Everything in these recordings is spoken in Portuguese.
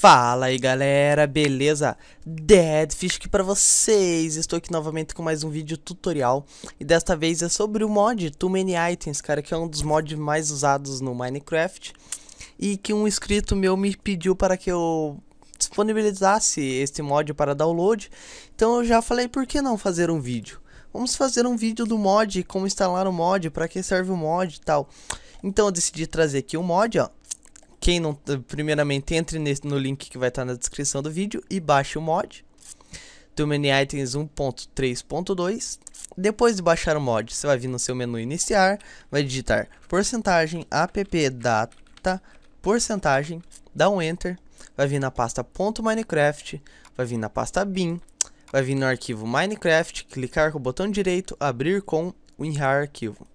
Fala aí galera, beleza? Deadfish aqui pra vocês, estou aqui novamente com mais um vídeo tutorial E desta vez é sobre o mod Too Many Items, cara, que é um dos mods mais usados no Minecraft E que um inscrito meu me pediu para que eu disponibilizasse este mod para download Então eu já falei, por que não fazer um vídeo? Vamos fazer um vídeo do mod, como instalar o mod, para que serve o mod e tal Então eu decidi trazer aqui o mod, ó quem não. Primeiramente, entre nesse, no link que vai estar tá na descrição do vídeo e baixe o mod do Many Items 1.3.2. Depois de baixar o mod, você vai vir no seu menu iniciar, vai digitar porcentagem app data porcentagem, dá um enter, vai vir na pasta .minecraft, vai vir na pasta bin, vai vir no arquivo Minecraft, clicar com o botão direito, abrir com WinRAR arquivo.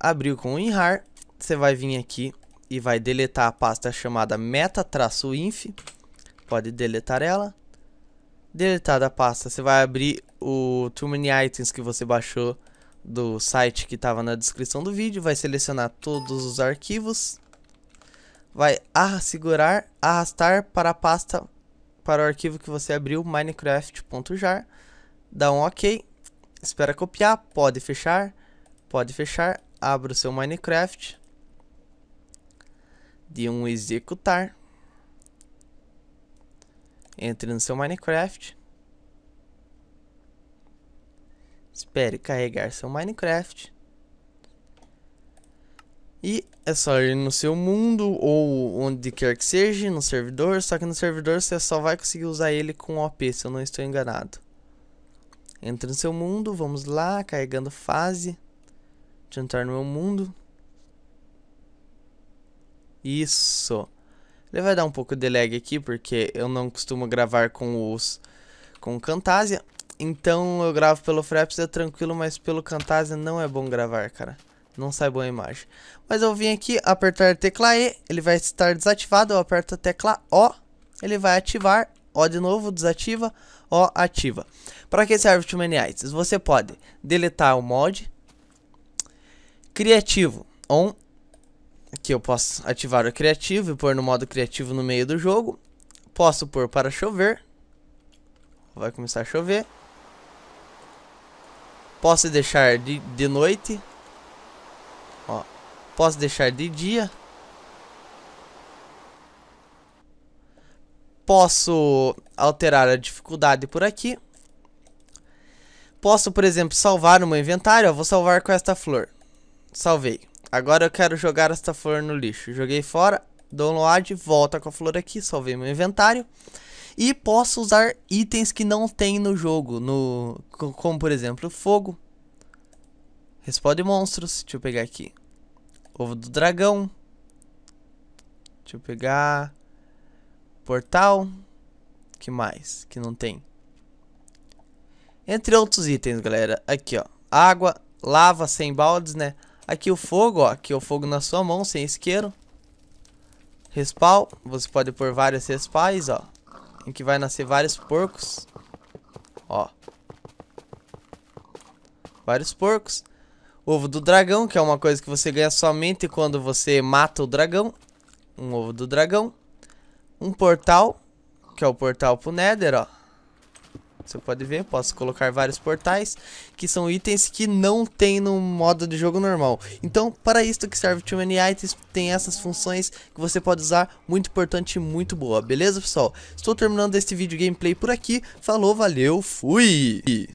Abriu com WinRAR, você vai vir aqui e vai deletar a pasta chamada meta-inf. Pode deletar ela. Deletada a pasta, você vai abrir o Too Many Items que você baixou do site que estava na descrição do vídeo. Vai selecionar todos os arquivos. Vai segurar, arrastar para a pasta, para o arquivo que você abriu, minecraft.jar. Dá um OK. Espera copiar, pode fechar, pode fechar. Abra o seu Minecraft de um executar. Entre no seu Minecraft. Espere carregar seu Minecraft. E é só ir no seu mundo ou onde quer que seja, no servidor. Só que no servidor você só vai conseguir usar ele com OP, se eu não estou enganado. Entra no seu mundo, vamos lá, carregando fase. De entrar no meu mundo. Isso. Ele vai dar um pouco de lag aqui, porque eu não costumo gravar com os... Com o Camtasia. Então eu gravo pelo Fraps, é tranquilo, mas pelo Camtasia não é bom gravar, cara. Não sai boa a imagem. Mas eu vim aqui apertar a tecla E, ele vai estar desativado, eu aperto a tecla O, ele vai ativar, O de novo, desativa, O ativa. Para que serve o Humanites? Você pode deletar o mod, criativo, on, que eu posso ativar o criativo e pôr no modo criativo no meio do jogo. Posso pôr para chover. Vai começar a chover. Posso deixar de, de noite. Ó, posso deixar de dia. Posso alterar a dificuldade por aqui. Posso, por exemplo, salvar no meu inventário. vou salvar com esta flor. Salvei. Agora eu quero jogar esta flor no lixo. Joguei fora, download, volta com a flor aqui, salvei meu inventário. E posso usar itens que não tem no jogo, no como por exemplo fogo. Responde monstros, deixa eu pegar aqui. Ovo do dragão. Deixa eu pegar... Portal. que mais que não tem? Entre outros itens, galera. Aqui, ó. Água, lava sem baldes, né? Aqui o fogo, ó. Aqui é o fogo na sua mão, sem isqueiro. Respawn. Você pode pôr vários respais ó. Em que vai nascer vários porcos. Ó. Vários porcos. Ovo do dragão, que é uma coisa que você ganha somente quando você mata o dragão. Um ovo do dragão. Um portal, que é o portal pro Nether, ó. Você pode ver, posso colocar vários portais, que são itens que não tem no modo de jogo normal. Então, para isso que serve o Too Many Items, tem essas funções que você pode usar, muito importante e muito boa, beleza pessoal? Estou terminando este vídeo gameplay por aqui, falou, valeu, fui!